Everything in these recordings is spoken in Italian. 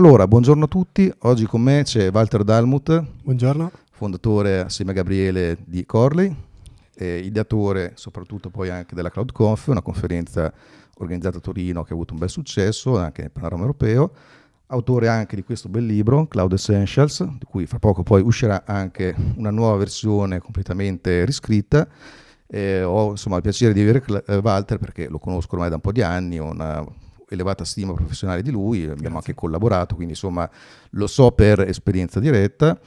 Allora, buongiorno a tutti. Oggi con me c'è Walter Dalmuth. Buongiorno. Fondatore assieme a Gabriele di Corley, eh, ideatore soprattutto poi anche della CloudConf, una conferenza organizzata a Torino che ha avuto un bel successo anche nel panorama europeo. Autore anche di questo bel libro, Cloud Essentials, di cui fra poco poi uscirà anche una nuova versione completamente riscritta. Eh, ho insomma il piacere di avere eh, Walter perché lo conosco ormai da un po' di anni, ho una elevata stima professionale di lui, abbiamo Grazie. anche collaborato, quindi insomma lo so per esperienza diretta.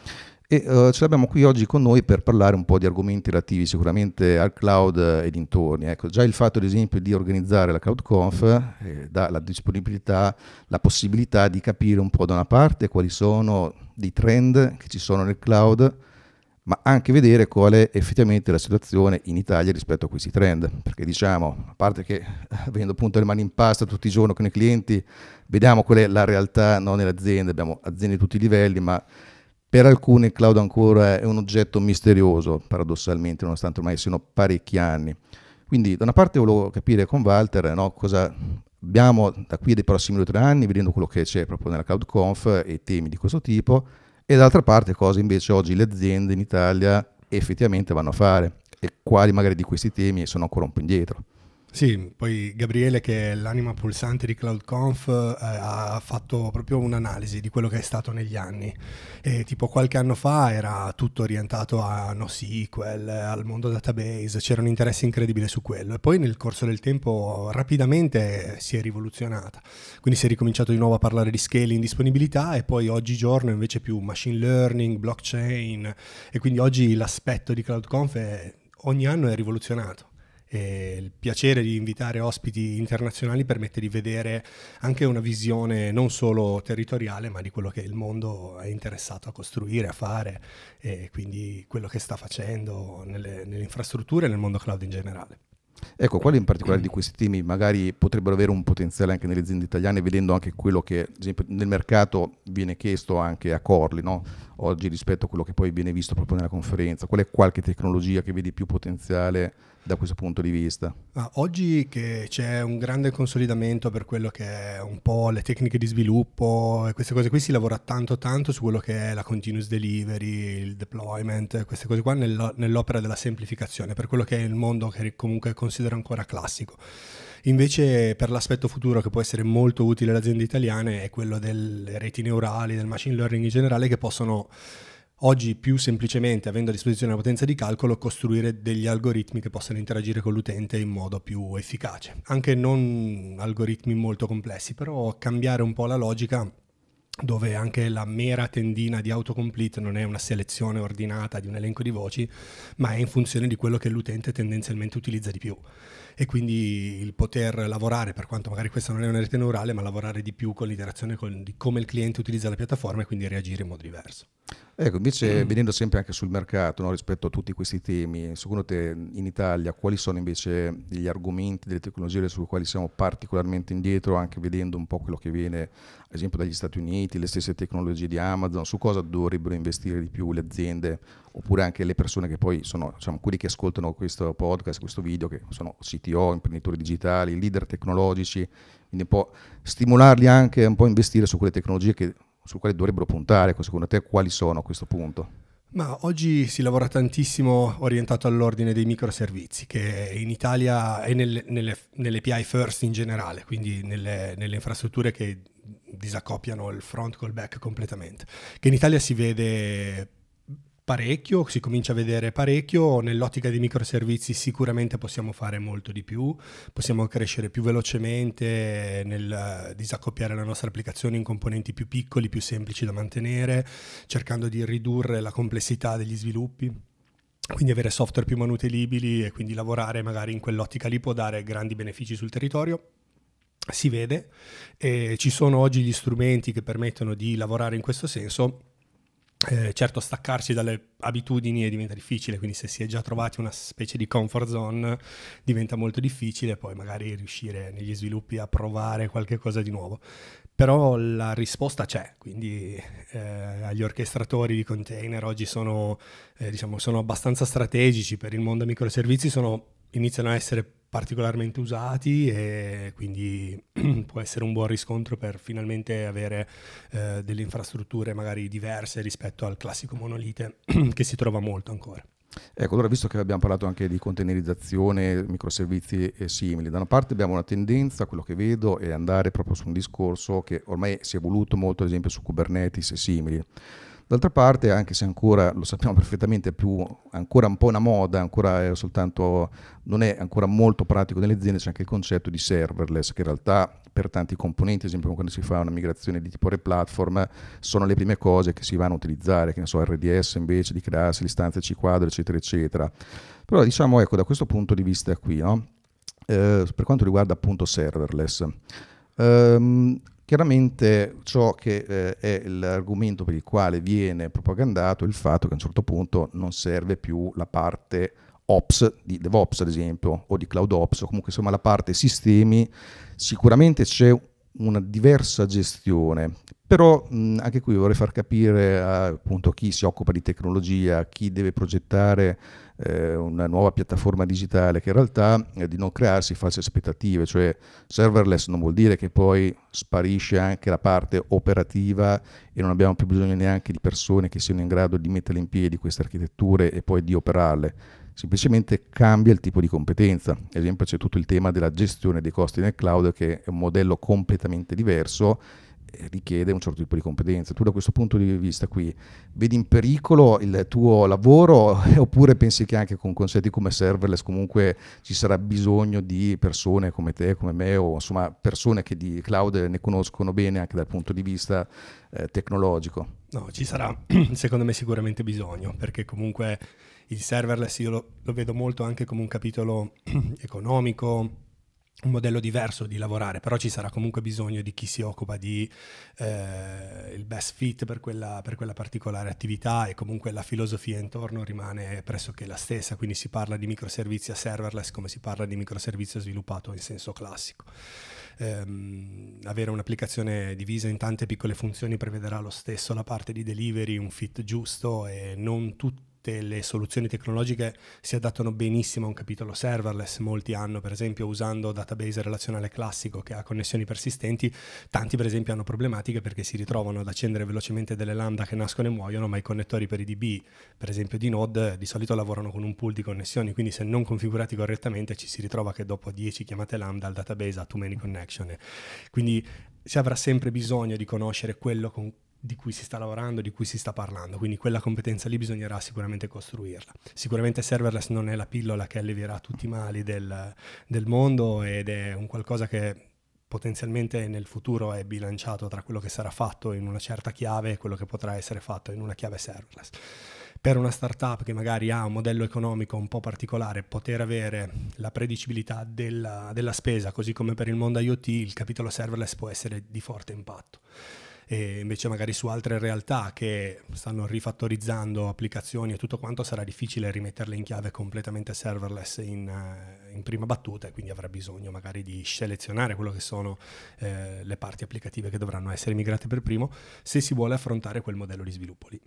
E uh, ce l'abbiamo qui oggi con noi per parlare un po' di argomenti relativi sicuramente al cloud e dintorni. Ecco, già il fatto, ad esempio, di organizzare la CloudConf eh, dà la disponibilità, la possibilità di capire un po' da una parte quali sono i trend che ci sono nel cloud, ma anche vedere qual è effettivamente la situazione in Italia rispetto a questi trend, perché diciamo, a parte che eh, avendo appunto le mani in pasta tutti i giorni con i clienti, vediamo qual è la realtà no, nelle aziende, abbiamo aziende di tutti i livelli, ma per alcune il cloud ancora è un oggetto misterioso, paradossalmente, nonostante ormai siano parecchi anni. Quindi da una parte volevo capire con Walter no, cosa abbiamo da qui ai prossimi due o tre anni, vedendo quello che c'è proprio nella CloudConf e temi di questo tipo, e d'altra parte cosa invece oggi le aziende in Italia effettivamente vanno a fare e quali magari di questi temi sono ancora un po' indietro. Sì, poi Gabriele che è l'anima pulsante di CloudConf eh, ha fatto proprio un'analisi di quello che è stato negli anni e tipo qualche anno fa era tutto orientato a NoSQL, al mondo database, c'era un interesse incredibile su quello e poi nel corso del tempo rapidamente si è rivoluzionata, quindi si è ricominciato di nuovo a parlare di scaling, disponibilità e poi oggigiorno invece più machine learning, blockchain e quindi oggi l'aspetto di CloudConf è, ogni anno è rivoluzionato e eh, il piacere di invitare ospiti internazionali permette di vedere anche una visione non solo territoriale, ma di quello che il mondo è interessato a costruire, a fare, e quindi quello che sta facendo nelle, nelle infrastrutture e nel mondo cloud in generale. Ecco, quali in particolare di questi temi magari potrebbero avere un potenziale anche nelle aziende italiane, vedendo anche quello che ad esempio, nel mercato viene chiesto anche a Corli no? oggi rispetto a quello che poi viene visto proprio nella conferenza? Qual è qualche tecnologia che vedi più potenziale? da questo punto di vista? Ah, oggi che c'è un grande consolidamento per quello che è un po' le tecniche di sviluppo e queste cose qui si lavora tanto tanto su quello che è la continuous delivery, il deployment, queste cose qua nell'opera della semplificazione, per quello che è il mondo che comunque considero ancora classico. Invece per l'aspetto futuro che può essere molto utile alle aziende italiane è quello delle reti neurali, del machine learning in generale che possono Oggi più semplicemente, avendo a disposizione la potenza di calcolo, costruire degli algoritmi che possano interagire con l'utente in modo più efficace. Anche non algoritmi molto complessi, però cambiare un po' la logica dove anche la mera tendina di autocomplete non è una selezione ordinata di un elenco di voci, ma è in funzione di quello che l'utente tendenzialmente utilizza di più e quindi il poter lavorare, per quanto magari questa non è una rete neurale, ma lavorare di più con l'interazione con, di come il cliente utilizza la piattaforma e quindi reagire in modo diverso. Ecco, invece mm. venendo sempre anche sul mercato no, rispetto a tutti questi temi, secondo te in Italia quali sono invece gli argomenti delle tecnologie su quali siamo particolarmente indietro, anche vedendo un po' quello che viene ad esempio dagli Stati Uniti, le stesse tecnologie di Amazon, su cosa dovrebbero investire di più le aziende oppure anche le persone che poi sono, diciamo, quelli che ascoltano questo podcast, questo video, che sono, si CTO, imprenditori digitali, leader tecnologici, quindi un po' stimolarli anche un po' a investire su quelle tecnologie che, su quali dovrebbero puntare, ecco, secondo te quali sono a questo punto? Ma oggi si lavora tantissimo orientato all'ordine dei microservizi, che in Italia e nel, nelle, nelle, PI first in generale, quindi nelle, nelle infrastrutture che disaccoppiano il front col back completamente, che in Italia si vede parecchio, si comincia a vedere parecchio, nell'ottica dei microservizi sicuramente possiamo fare molto di più, possiamo crescere più velocemente nel disaccoppiare la nostra applicazione in componenti più piccoli, più semplici da mantenere, cercando di ridurre la complessità degli sviluppi quindi avere software più manutenibili e quindi lavorare magari in quell'ottica lì può dare grandi benefici sul territorio. Si vede, e ci sono oggi gli strumenti che permettono di lavorare in questo senso eh, certo, staccarsi dalle abitudini diventa difficile, quindi se si è già trovati una specie di comfort zone diventa molto difficile poi magari riuscire negli sviluppi a provare qualche cosa di nuovo. Però la risposta c'è, quindi eh, agli orchestratori di container oggi sono, eh, diciamo, sono abbastanza strategici per il mondo microservizi, sono, iniziano a essere particolarmente usati e quindi può essere un buon riscontro per finalmente avere eh, delle infrastrutture magari diverse rispetto al classico monolite che si trova molto ancora. Ecco, allora visto che abbiamo parlato anche di containerizzazione, microservizi e simili, da una parte abbiamo una tendenza, quello che vedo, è andare proprio su un discorso che ormai si è evoluto molto, ad esempio, su Kubernetes e simili D'altra parte, anche se ancora, lo sappiamo perfettamente, è ancora un po' una moda, ancora è soltanto, non è ancora molto pratico nelle aziende, c'è anche il concetto di serverless, che in realtà per tanti componenti, ad esempio quando si fa una migrazione di tipo replatform, sono le prime cose che si vanno a utilizzare, che ne so, RDS invece di crearsi l'istanza C quadro, eccetera, eccetera. Però diciamo, ecco, da questo punto di vista qui, no? eh, per quanto riguarda appunto serverless, Um, Chiaramente ciò che eh, è l'argomento per il quale viene propagandato è il fatto che a un certo punto non serve più la parte ops di DevOps ad esempio o di CloudOps o comunque insomma la parte sistemi sicuramente c'è una diversa gestione però mh, anche qui vorrei far capire a, appunto chi si occupa di tecnologia chi deve progettare eh, una nuova piattaforma digitale che in realtà è eh, di non crearsi false aspettative, cioè serverless non vuol dire che poi sparisce anche la parte operativa e non abbiamo più bisogno neanche di persone che siano in grado di mettere in piedi queste architetture e poi di operarle semplicemente cambia il tipo di competenza. Ad esempio c'è tutto il tema della gestione dei costi nel cloud che è un modello completamente diverso richiede un certo tipo di competenze. Tu da questo punto di vista qui vedi in pericolo il tuo lavoro oppure pensi che anche con concetti come serverless comunque ci sarà bisogno di persone come te, come me o insomma persone che di cloud ne conoscono bene anche dal punto di vista eh, tecnologico? No, ci sarà secondo me sicuramente bisogno perché comunque il serverless io lo, lo vedo molto anche come un capitolo economico un modello diverso di lavorare, però ci sarà comunque bisogno di chi si occupa di eh, il best fit per quella, per quella, particolare attività e comunque la filosofia intorno rimane pressoché la stessa, quindi si parla di microservizio serverless come si parla di microservizio sviluppato in senso classico. Um, avere un'applicazione divisa in tante piccole funzioni prevederà lo stesso la parte di delivery, un fit giusto e non tutti tutte le soluzioni tecnologiche si adattano benissimo a un capitolo serverless. Molti hanno, per esempio, usando database relazionale classico che ha connessioni persistenti, tanti per esempio hanno problematiche perché si ritrovano ad accendere velocemente delle lambda che nascono e muoiono, ma i connettori per i DB, per esempio di Node, di solito lavorano con un pool di connessioni, quindi se non configurati correttamente ci si ritrova che dopo 10 chiamate lambda il database ha too many connection. Quindi si avrà sempre bisogno di conoscere quello con di cui si sta lavorando, di cui si sta parlando, quindi quella competenza lì bisognerà sicuramente costruirla. Sicuramente serverless non è la pillola che allevierà tutti i mali del, del mondo ed è un qualcosa che potenzialmente nel futuro è bilanciato tra quello che sarà fatto in una certa chiave e quello che potrà essere fatto in una chiave serverless. Per una startup che magari ha un modello economico un po' particolare, poter avere la predicibilità della, della spesa, così come per il mondo IoT, il capitolo serverless può essere di forte impatto e invece magari su altre realtà che stanno rifattorizzando applicazioni e tutto quanto sarà difficile rimetterle in chiave completamente serverless in, eh, in prima battuta e quindi avrà bisogno magari di selezionare quello che sono eh, le parti applicative che dovranno essere migrate per primo se si vuole affrontare quel modello di sviluppo lì.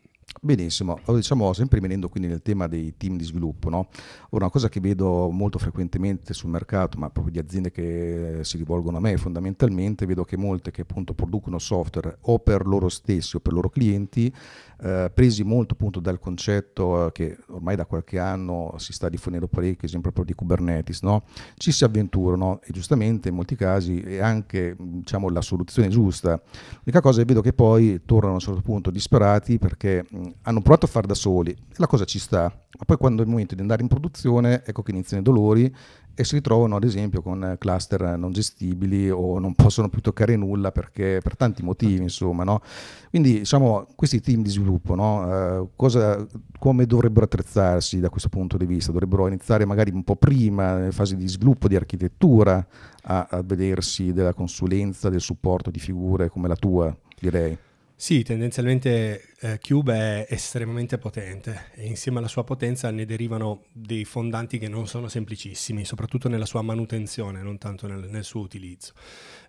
Benissimo, allora, diciamo sempre rimanendo quindi nel tema dei team di sviluppo, no? una cosa che vedo molto frequentemente sul mercato, ma proprio di aziende che si rivolgono a me fondamentalmente, vedo che molte che appunto producono software o per loro stessi o per loro clienti eh, presi molto appunto dal concetto eh, che ormai da qualche anno si sta diffondendo parecchio, esempio proprio di Kubernetes, no? ci si avventurano e giustamente in molti casi è anche diciamo, la soluzione giusta. L'unica cosa è che vedo che poi tornano a un certo punto disperati perché hanno provato a far da soli e la cosa ci sta, ma poi quando è il momento di andare in produzione ecco che iniziano i dolori e si ritrovano ad esempio con eh, cluster non gestibili o non possono più toccare nulla perché, per tanti motivi insomma no? quindi diciamo questi team di sviluppo no? eh, cosa, come dovrebbero attrezzarsi da questo punto di vista dovrebbero iniziare magari un po' prima nelle fasi di sviluppo di architettura a, a vedersi della consulenza del supporto di figure come la tua direi sì, tendenzialmente eh, Cube è estremamente potente e insieme alla sua potenza ne derivano dei fondanti che non sono semplicissimi, soprattutto nella sua manutenzione, non tanto nel, nel suo utilizzo.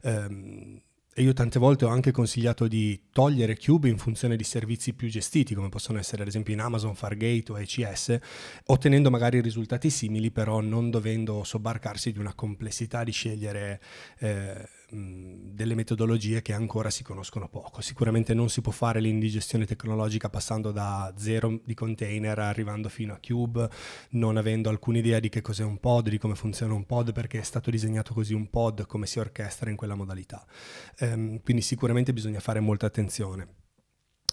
Um, e io tante volte ho anche consigliato di togliere Cube in funzione di servizi più gestiti, come possono essere ad esempio in Amazon, Fargate o ECS, ottenendo magari risultati simili, però non dovendo sobbarcarsi di una complessità di scegliere eh, delle metodologie che ancora si conoscono poco. Sicuramente non si può fare l'indigestione tecnologica passando da zero di container arrivando fino a cube, non avendo alcuna idea di che cos'è un pod, di come funziona un pod, perché è stato disegnato così un pod, come si orchestra in quella modalità. Ehm, quindi sicuramente bisogna fare molta attenzione.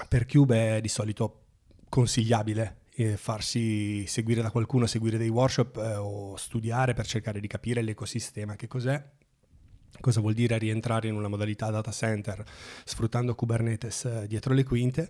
Per cube è di solito consigliabile eh, farsi seguire da qualcuno, seguire dei workshop eh, o studiare per cercare di capire l'ecosistema che cos'è Cosa vuol dire rientrare in una modalità data center sfruttando Kubernetes eh, dietro le quinte?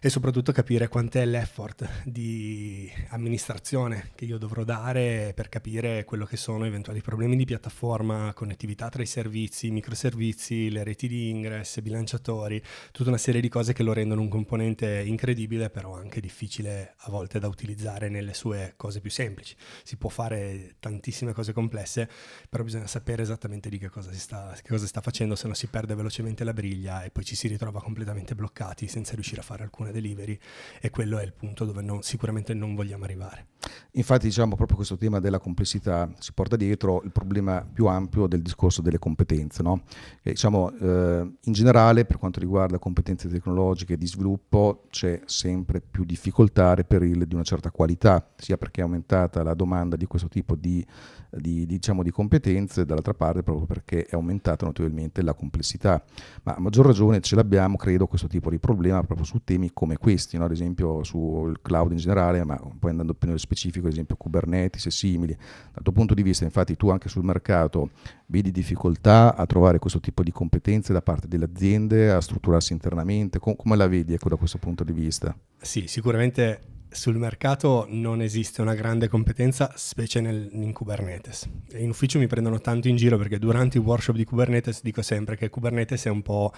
e soprattutto capire quant'è l'effort di amministrazione che io dovrò dare per capire quello che sono eventuali problemi di piattaforma, connettività tra i servizi, i microservizi, le reti di ingress, bilanciatori, tutta una serie di cose che lo rendono un componente incredibile, però anche difficile a volte da utilizzare nelle sue cose più semplici. Si può fare tantissime cose complesse, però bisogna sapere esattamente di che cosa si sta, cosa si sta facendo, se no si perde velocemente la briglia e poi ci si ritrova completamente bloccati senza riuscire a fare alcune una delivery e quello è il punto dove non, sicuramente non vogliamo arrivare. Infatti diciamo proprio questo tema della complessità si porta dietro il problema più ampio del discorso delle competenze. No? E, diciamo, eh, in generale per quanto riguarda competenze tecnologiche di sviluppo c'è sempre più difficoltà a reperire di una certa qualità, sia perché è aumentata la domanda di questo tipo di, di, diciamo, di competenze, dall'altra parte proprio perché è aumentata notevolmente la complessità. Ma a maggior ragione ce l'abbiamo, credo, questo tipo di problema proprio su temi come questi, no? ad esempio sul cloud in generale, ma poi andando più nello specifico, ad esempio Kubernetes e simili. Dal tuo punto di vista, infatti, tu anche sul mercato vedi difficoltà a trovare questo tipo di competenze da parte delle aziende, a strutturarsi internamente, Com- come la vedi ecco, da questo punto di vista? Sì, sicuramente sul mercato non esiste una grande competenza, specie nel, in Kubernetes. E in ufficio mi prendono tanto in giro perché durante i workshop di Kubernetes dico sempre che Kubernetes è un po',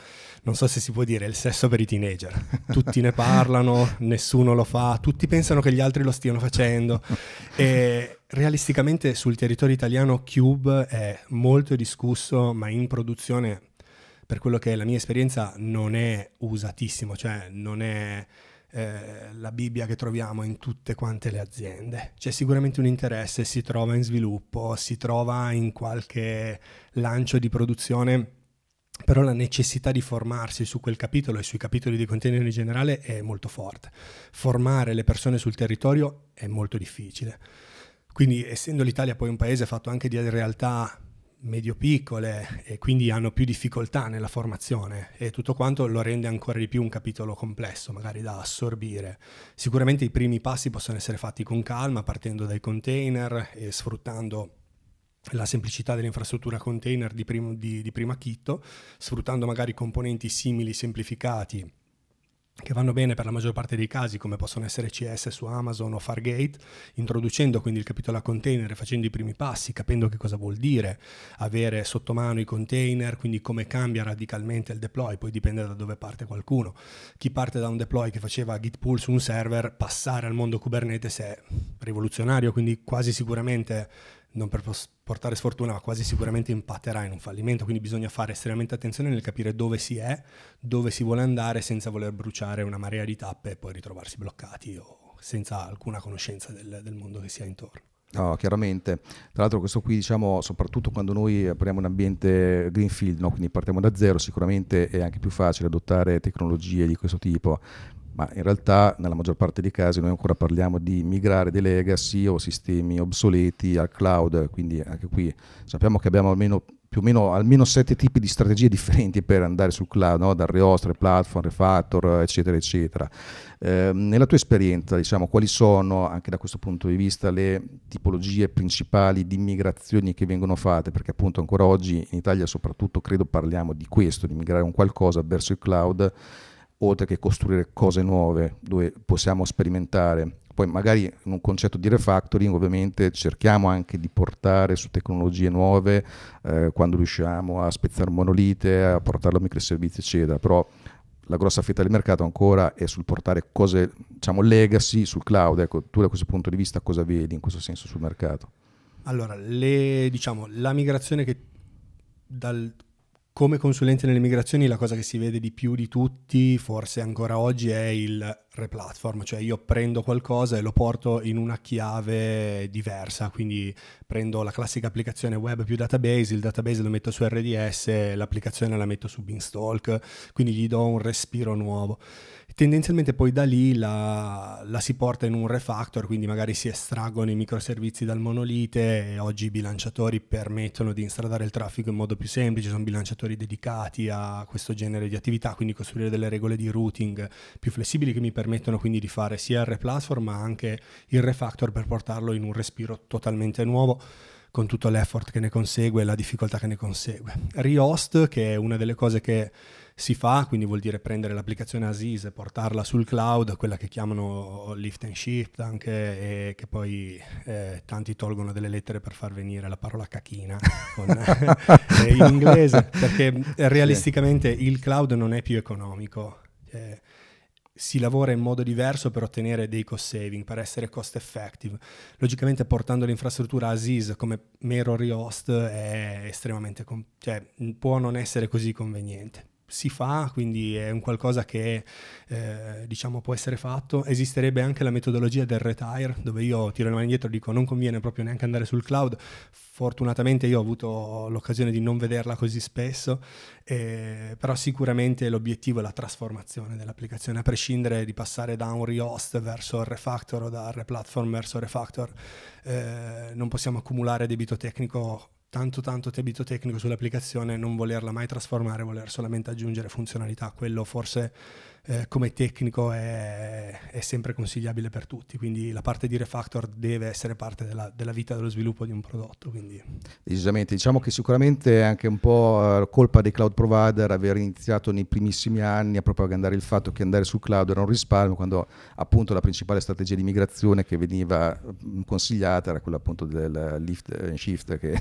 non so se si può dire, il sesso per i teenager. Tutti ne parlano, nessuno lo fa, tutti pensano che gli altri lo stiano facendo. E realisticamente sul territorio italiano Cube è molto discusso, ma in produzione, per quello che è la mia esperienza, non è usatissimo, cioè non è eh, la Bibbia che troviamo in tutte quante le aziende. C'è sicuramente un interesse, si trova in sviluppo, si trova in qualche lancio di produzione, però la necessità di formarsi su quel capitolo e sui capitoli di container in generale è molto forte. Formare le persone sul territorio è molto difficile. Quindi essendo l'Italia poi un paese fatto anche di realtà medio-piccole e quindi hanno più difficoltà nella formazione e tutto quanto lo rende ancora di più un capitolo complesso, magari da assorbire. Sicuramente i primi passi possono essere fatti con calma, partendo dai container e sfruttando la semplicità dell'infrastruttura container di, primo, di, di prima chitto, sfruttando magari componenti simili semplificati che vanno bene per la maggior parte dei casi, come possono essere CS su Amazon o Fargate, introducendo quindi il capitolo a container, facendo i primi passi, capendo che cosa vuol dire avere sotto mano i container, quindi come cambia radicalmente il deploy, poi dipende da dove parte qualcuno. Chi parte da un deploy che faceva git pull su un server, passare al mondo Kubernetes è rivoluzionario, quindi quasi sicuramente non per portare sfortuna, ma quasi sicuramente impatterà in un fallimento, quindi bisogna fare estremamente attenzione nel capire dove si è, dove si vuole andare senza voler bruciare una marea di tappe e poi ritrovarsi bloccati o senza alcuna conoscenza del, del mondo che si ha intorno. No, chiaramente. Tra l'altro questo qui, diciamo, soprattutto quando noi apriamo un ambiente greenfield, no? quindi partiamo da zero, sicuramente è anche più facile adottare tecnologie di questo tipo ma in realtà nella maggior parte dei casi noi ancora parliamo di migrare dei legacy o sistemi obsoleti al cloud, quindi anche qui sappiamo che abbiamo almeno, più o meno almeno sette tipi di strategie differenti per andare sul cloud, no? dal rehost, replatform, refactor, eccetera, eccetera. Eh, nella tua esperienza, diciamo, quali sono anche da questo punto di vista le tipologie principali di migrazioni che vengono fatte? Perché appunto ancora oggi in Italia soprattutto credo parliamo di questo, di migrare un qualcosa verso il cloud oltre che costruire cose nuove dove possiamo sperimentare. Poi magari in un concetto di refactoring ovviamente cerchiamo anche di portare su tecnologie nuove eh, quando riusciamo a spezzare monolite, a portarlo a microservizi eccetera, però la grossa fetta del mercato ancora è sul portare cose, diciamo, legacy sul cloud. Ecco, tu da questo punto di vista cosa vedi in questo senso sul mercato? Allora, le, diciamo, la migrazione che dal come consulente nelle migrazioni la cosa che si vede di più di tutti, forse ancora oggi, è il replatform, cioè io prendo qualcosa e lo porto in una chiave diversa, quindi prendo la classica applicazione web più database, il database lo metto su RDS, l'applicazione la metto su Beanstalk, quindi gli do un respiro nuovo tendenzialmente poi da lì la, la, si porta in un refactor, quindi magari si estraggono i microservizi dal monolite e oggi i bilanciatori permettono di instradare il traffico in modo più semplice, sono bilanciatori dedicati a questo genere di attività, quindi costruire delle regole di routing più flessibili che mi permettono quindi di fare sia il replatform ma anche il refactor per portarlo in un respiro totalmente nuovo con tutto l'effort che ne consegue e la difficoltà che ne consegue. Rehost, che è una delle cose che si fa, quindi vuol dire prendere l'applicazione Aziz e portarla sul cloud, quella che chiamano lift and shift anche, e che poi eh, tanti tolgono delle lettere per far venire la parola cachina in inglese, perché realisticamente il cloud non è più economico. Eh, si lavora in modo diverso per ottenere dei cost saving, per essere cost effective. Logicamente portando l'infrastruttura ASIS come mero rehost è estremamente, com- cioè, può non essere così conveniente si fa, quindi è un qualcosa che eh, diciamo può essere fatto. Esisterebbe anche la metodologia del retire, dove io tiro le mani indietro e dico non conviene proprio neanche andare sul cloud. Fortunatamente io ho avuto l'occasione di non vederla così spesso, eh, però sicuramente l'obiettivo è la trasformazione dell'applicazione, a prescindere di passare da un rehost verso il refactor o dal replatform verso il refactor. Eh, non possiamo accumulare debito tecnico tanto tanto debito tecnico sull'applicazione non volerla mai trasformare, voler solamente aggiungere funzionalità, quello forse eh, come tecnico è, è, sempre consigliabile per tutti, quindi la parte di refactor deve essere parte della, della vita dello sviluppo di un prodotto. Quindi. Decisamente, diciamo che sicuramente è anche un po' eh, colpa dei cloud provider aver iniziato nei primissimi anni a propagandare il fatto che andare sul cloud era un risparmio, quando appunto la principale strategia di migrazione che veniva mm, consigliata era quella appunto del lift and shift, che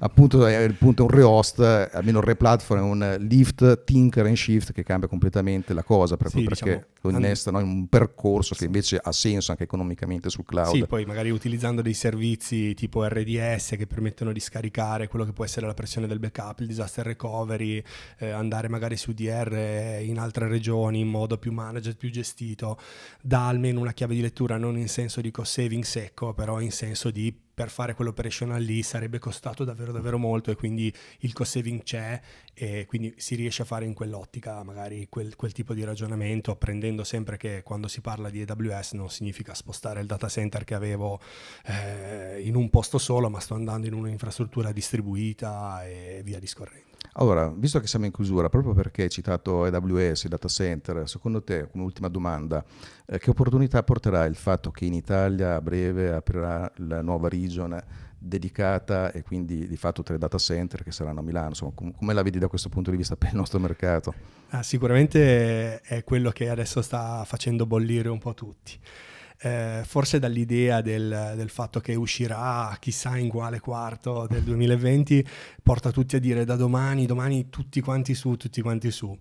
appunto è il punto un rehost, almeno un replatform, un lift, tinker and shift che cambia completamente la cosa cosa proprio sì, perché diciamo, lo innestano in un percorso sì. che invece ha senso anche economicamente sul cloud. Sì, poi magari utilizzando dei servizi tipo RDS che permettono di scaricare quello che può essere la pressione del backup, il disaster recovery, eh, andare magari su DR in altre regioni in modo più managed, più gestito, dà almeno una chiave di lettura non in senso di cost saving secco, però in senso di per fare quell'operational lì sarebbe costato davvero davvero molto e quindi il cost saving c'è e quindi si riesce a fare in quell'ottica magari quel, quel tipo di ragionamento apprendendo sempre che quando si parla di AWS non significa spostare il data center che avevo eh, in un posto solo ma sto andando in un'infrastruttura distribuita e via discorrendo. Allora, visto che siamo in chiusura, proprio perché hai citato AWS, i data center, secondo te, come ultima domanda, eh, che opportunità porterà il fatto che in Italia a breve aprirà la nuova region dedicata e quindi di fatto tre data center che saranno a Milano? Insomma, com- come la vedi da questo punto di vista per il nostro mercato? Ah, sicuramente è quello che adesso sta facendo bollire un po' tutti eh, forse dall'idea del, del, fatto che uscirà chissà in quale quarto del 2020, porta tutti a dire da domani, domani tutti quanti su, tutti quanti su.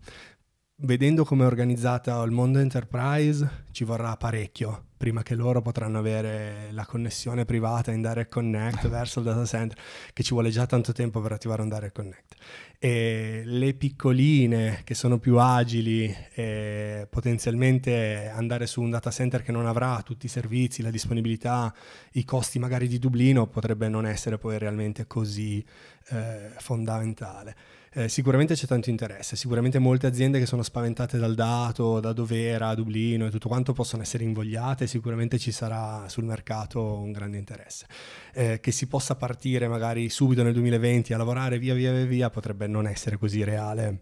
Vedendo come è organizzato il mondo enterprise ci vorrà parecchio prima che loro potranno avere la connessione privata in Direct Connect verso il data center che ci vuole già tanto tempo per attivare un Direct Connect e le piccoline che sono più agili e potenzialmente andare su un data center che non avrà tutti i servizi, la disponibilità, i costi magari di Dublino potrebbe non essere poi realmente così eh, fondamentale eh, sicuramente c'è tanto interesse, sicuramente molte aziende che sono spaventate dal dato, da Dovera, Dublino e tutto quanto possono essere invogliate, sicuramente ci sarà sul mercato un grande interesse. Eh, che si possa partire magari subito nel 2020 a lavorare via via via, via potrebbe non essere così reale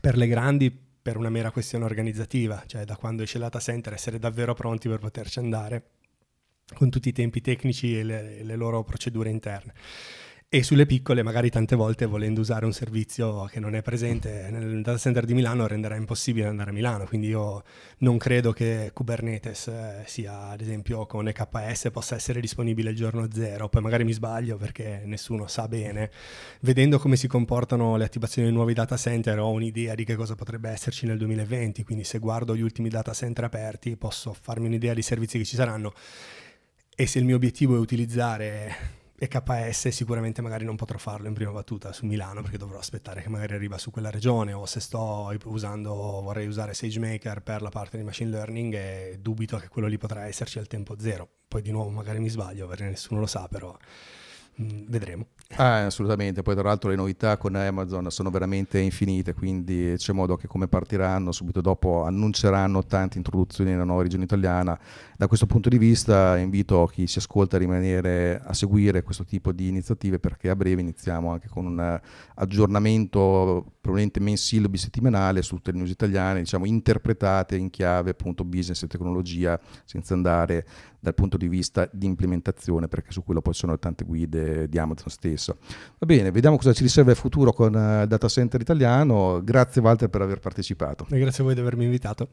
per le grandi per una mera questione organizzativa, cioè da quando esce il data center essere davvero pronti per poterci andare con tutti i tempi tecnici e le, le loro procedure interne e sulle piccole magari tante volte volendo usare un servizio che non è presente nel data center di Milano renderà impossibile andare a Milano, quindi io non credo che Kubernetes eh, sia ad esempio con EKS possa essere disponibile il giorno zero, poi magari mi sbaglio perché nessuno sa bene, vedendo come si comportano le attivazioni dei nuovi data center ho un'idea di che cosa potrebbe esserci nel 2020, quindi se guardo gli ultimi data center aperti posso farmi un'idea dei servizi che ci saranno e se il mio obiettivo è utilizzare e KS sicuramente magari non potrò farlo in prima battuta su Milano perché dovrò aspettare che magari arriva su quella regione o se sto usando, vorrei usare SageMaker per la parte di machine learning e dubito che quello lì potrà esserci al tempo zero. Poi di nuovo magari mi sbaglio perché nessuno lo sa, però mh, mm, vedremo. Ah, assolutamente, poi tra l'altro le novità con Amazon sono veramente infinite, quindi c'è modo che come partiranno, subito dopo annunceranno tante introduzioni nella nuova regione italiana. Da questo punto di vista invito chi si ascolta a rimanere a seguire questo tipo di iniziative perché a breve iniziamo anche con un aggiornamento probabilmente mensile o bisettimanale su tutte le news italiane, diciamo interpretate in chiave appunto business e tecnologia senza andare dal punto di vista di implementazione perché su quello poi sono tante guide di Amazon stesso successo. Va bene, vediamo cosa ci riserva il futuro con eh, il data center italiano. Grazie Walter per aver partecipato. E grazie a voi di avermi invitato.